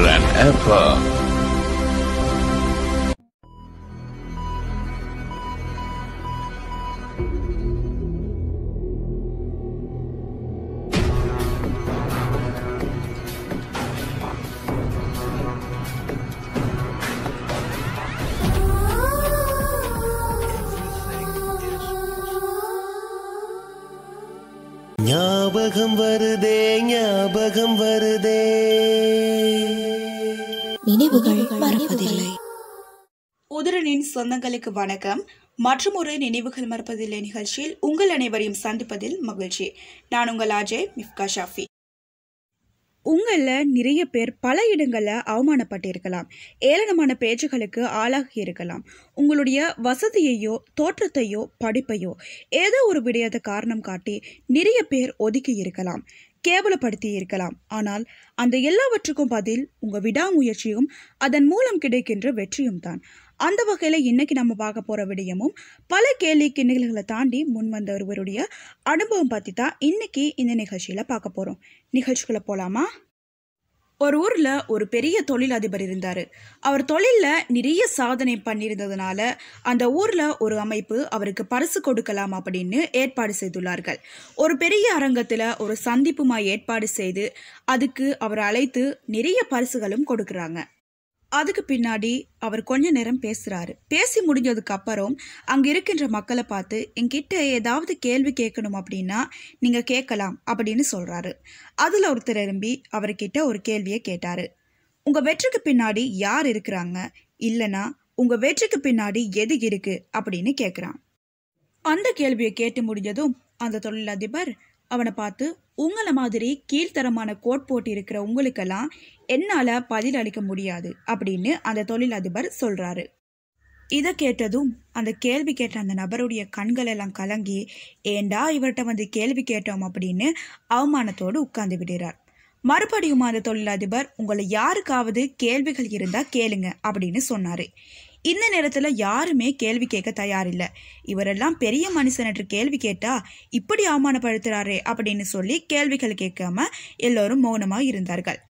Iran Apple. Nyabagam varde, nyabagam varde நினைவுகள் மறப்பதில்லை உதிரனின் சொந்தங்களுக்கு வணக்கம் மற்றும் ஒரு நினைவுகள் மறப்பதில்லை நிகழ்ச்சியில் உங்கள் அனைவரையும் சந்திப்பதில் மகிழ்ச்சி நான் உங்கள் அஜய் மிஃப்கா ஷாஃபி உங்களில் நிறைய பேர் பல இடங்களில் அவமானப்பட்டிருக்கலாம் ஏளனமான பேச்சுகளுக்கு ஆளாகி இருக்கலாம் உங்களுடைய வசதியையோ தோற்றத்தையோ படிப்பையோ ஏதோ ஒரு விடயத்தை காரணம் காட்டி நிறைய பேர் ஒதுக்கி இருக்கலாம் கேவலப்படுத்தி இருக்கலாம் ஆனால் அந்த எல்லாவற்றுக்கும் பதில் உங்கள் விடாமுயற்சியும் அதன் மூலம் கிடைக்கின்ற வெற்றியும் தான் அந்த வகையில் இன்னைக்கு நம்ம பார்க்க போகிற விடயமும் பல கேள்வி கிணல்களை தாண்டி முன் வந்த ஒருவருடைய அனுபவம் பார்த்து தான் இன்னைக்கு இந்த நிகழ்ச்சியில் பார்க்க போறோம் நிகழ்ச்சிகளை போகலாமா ஒரு ஊரில் ஒரு பெரிய தொழிலதிபர் இருந்தார் அவர் தொழிலில் நிறைய சாதனை பண்ணியிருந்ததுனால அந்த ஊரில் ஒரு அமைப்பு அவருக்கு பரிசு கொடுக்கலாம் அப்படின்னு ஏற்பாடு செய்துள்ளார்கள் ஒரு பெரிய அரங்கத்தில் ஒரு சந்திப்புமாய் ஏற்பாடு செய்து அதுக்கு அவர் அழைத்து நிறைய பரிசுகளும் கொடுக்குறாங்க அதுக்கு பின்னாடி அவர் கொஞ்ச நேரம் பேசுகிறாரு பேசி முடிஞ்சதுக்கு அப்புறம் அங்கே இருக்கின்ற மக்களை பார்த்து என்கிட்ட ஏதாவது கேள்வி கேட்கணும் அப்படின்னா நீங்கள் கேட்கலாம் அப்படின்னு சொல்கிறாரு அதில் ஒருத்தர் திரும்பி அவர்கிட்ட ஒரு கேள்வியை கேட்டார் உங்கள் வெற்றிக்கு பின்னாடி யார் இருக்கிறாங்க இல்லனா உங்கள் வெற்றிக்கு பின்னாடி எது இருக்குது அப்படின்னு கேட்குறான் அந்த கேள்வியை கேட்டு முடிஞ்சதும் அந்த தொழிலதிபர் அவனை பார்த்து உங்களை மாதிரி கீழ்த்தரமான கோட் போட்டிருக்கிற உங்களுக்கெல்லாம் என்னால் பதில் அளிக்க முடியாது அப்படின்னு அந்த தொழிலதிபர் சொல்கிறாரு இதை கேட்டதும் அந்த கேள்வி கேட்ட அந்த நபருடைய கண்கள் எல்லாம் கலங்கி ஏண்டா இவர்கிட்ட வந்து கேள்வி கேட்டோம் அப்படின்னு அவமானத்தோடு உட்கார்ந்து விடுகிறார் மறுபடியும் அந்த தொழிலதிபர் உங்களை யாருக்காவது கேள்விகள் இருந்தால் கேளுங்க அப்படின்னு சொன்னார் இந்த நேரத்தில் யாருமே கேள்வி கேட்க தயாரில்லை இவரெல்லாம் பெரிய மனுஷன் கேள்வி கேட்டா இப்படி அவமானப்படுத்துகிறாரே அப்படின்னு சொல்லி கேள்விகள் கேட்காம எல்லோரும் மௌனமாக இருந்தார்கள்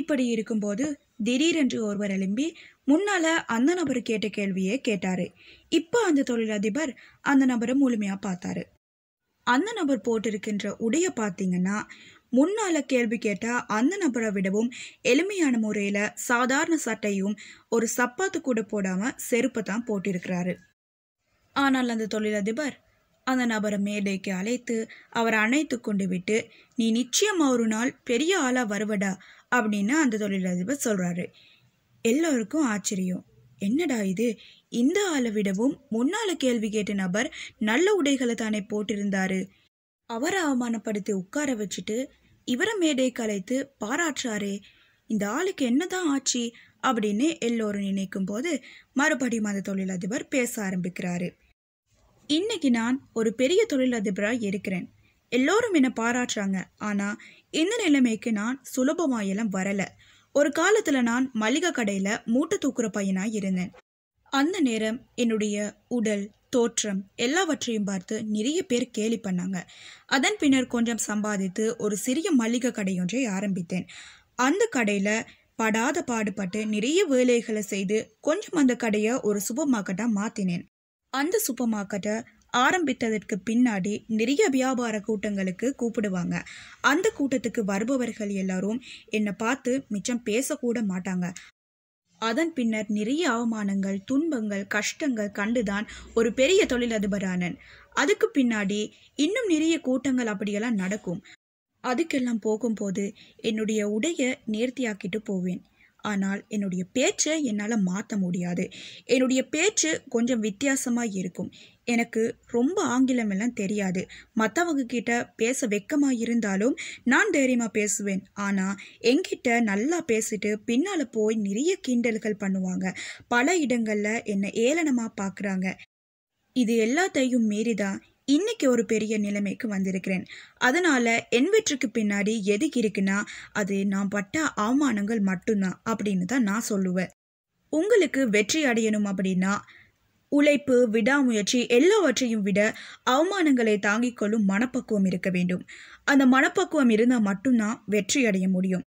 இப்படி இருக்கும்போது திடீரென்று ஒருவர் எழும்பி முன்னால அந்த நபர் கேட்ட கேள்வியே கேட்டாரு இப்போ அந்த தொழிலதிபர் அந்த நபரை முழுமையாக பார்த்தாரு அந்த நபர் போட்டிருக்கின்ற உடைய பார்த்தீங்கன்னா முன்னால் கேள்வி கேட்டால் அந்த நபரை விடவும் எளிமையான முறையில் சாதாரண சட்டையும் ஒரு சப்பாத்து கூட போடாமல் செருப்பு தான் போட்டிருக்கிறாரு ஆனால் அந்த தொழிலதிபர் அந்த நபரை மேடைக்கு அழைத்து அவரை அணைத்து கொண்டு விட்டு நீ நிச்சயம் ஒரு நாள் பெரிய ஆளாக வருவடா அப்படின்னு அந்த தொழிலதிபர் சொல்கிறாரு எல்லோருக்கும் ஆச்சரியம் என்னடா இது இந்த ஆளை விடவும் முன்னால கேள்வி கேட்ட நபர் நல்ல உடைகளை தானே போட்டிருந்தாரு அவரை அவமானப்படுத்தி உட்கார வச்சுட்டு இவர மேடை கலைத்து பாராற்றாரே இந்த ஆளுக்கு என்னதான் ஆச்சு அப்படின்னு எல்லோரும் நினைக்கும் போது மறுபடியும் அந்த தொழிலதிபர் பேச ஆரம்பிக்கிறாரு இன்னைக்கு நான் ஒரு பெரிய தொழிலதிபராக இருக்கிறேன் எல்லோரும் என்னை பாராட்டுறாங்க ஆனால் இந்த நிலைமைக்கு நான் சுலபமாக எல்லாம் வரலை ஒரு காலத்தில் நான் மளிகை கடையில் மூட்டை தூக்குற பையனாக இருந்தேன் அந்த நேரம் என்னுடைய உடல் தோற்றம் எல்லாவற்றையும் பார்த்து நிறைய பேர் கேலி பண்ணாங்க அதன் பின்னர் கொஞ்சம் சம்பாதித்து ஒரு சிறிய மளிகை கடையொன்றை ஆரம்பித்தேன் அந்த கடையில் படாத பாடுபட்டு நிறைய வேலைகளை செய்து கொஞ்சம் அந்த கடையை ஒரு சூப்பர் மார்க்கெட்டாக மாற்றினேன் அந்த சூப்பர் மார்க்கெட்டை ஆரம்பித்ததற்கு பின்னாடி நிறைய வியாபார கூட்டங்களுக்கு கூப்பிடுவாங்க அந்த கூட்டத்துக்கு வருபவர்கள் எல்லாரும் என்னை பார்த்து மிச்சம் பேசக்கூட மாட்டாங்க அதன் பின்னர் நிறைய அவமானங்கள் துன்பங்கள் கஷ்டங்கள் கண்டுதான் ஒரு பெரிய தொழிலதிபரானன் அதுக்கு பின்னாடி இன்னும் நிறைய கூட்டங்கள் அப்படியெல்லாம் நடக்கும் அதுக்கெல்லாம் போகும்போது என்னுடைய உடைய நேர்த்தியாக்கிட்டு போவேன் ஆனால் என்னுடைய பேச்சை என்னால் மாற்ற முடியாது என்னுடைய பேச்சு கொஞ்சம் வித்தியாசமாக இருக்கும் எனக்கு ரொம்ப ஆங்கிலம் எல்லாம் தெரியாது மற்றவங்க கிட்ட பேச வெக்கமாக இருந்தாலும் நான் தைரியமாக பேசுவேன் ஆனால் என்கிட்ட நல்லா பேசிட்டு பின்னால் போய் நிறைய கிண்டல்கள் பண்ணுவாங்க பல இடங்களில் என்னை ஏளனமாக பார்க்குறாங்க இது எல்லாத்தையும் மீறி தான் இன்னைக்கு ஒரு பெரிய நிலைமைக்கு வந்திருக்கிறேன் அதனால் என் வெற்றிக்கு பின்னாடி எதுக்கு இருக்குன்னா அது நான் பட்ட அவமானங்கள் மட்டும்தான் அப்படின்னு தான் நான் சொல்லுவேன் உங்களுக்கு வெற்றி அடையணும் அப்படின்னா உழைப்பு விடாமுயற்சி எல்லாவற்றையும் விட அவமானங்களை தாங்கிக் கொள்ளும் மனப்பக்குவம் இருக்க வேண்டும் அந்த மனப்பக்குவம் இருந்தால் மட்டும்தான் வெற்றி அடைய முடியும்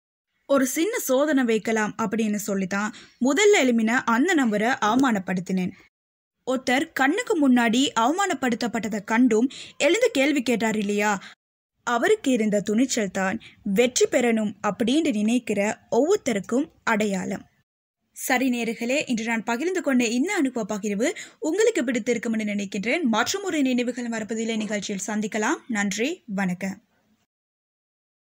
ஒரு சின்ன சோதனை வைக்கலாம் அப்படின்னு சொல்லித்தான் முதல்ல எழுமின அந்த நபரை அவமானப்படுத்தினேன் ஒருத்தர் கண்ணுக்கு முன்னாடி அவமானப்படுத்தப்பட்டதை கண்டும் எழுந்த கேள்வி கேட்டார் இல்லையா அவருக்கு இருந்த துணிச்சல் தான் வெற்றி பெறணும் அப்படின்னு நினைக்கிற ஒவ்வொருத்தருக்கும் அடையாளம் சரி நேர்களே இன்று நான் பகிர்ந்து கொண்ட இன்ன அனுபவ பகிர்வு உங்களுக்கு பிடித்திருக்கும் என்று நினைக்கின்றேன் மற்றும் ஒரு நினைவுகள் மறப்பதில்லை நிகழ்ச்சியில் சந்திக்கலாம் நன்றி வணக்கம்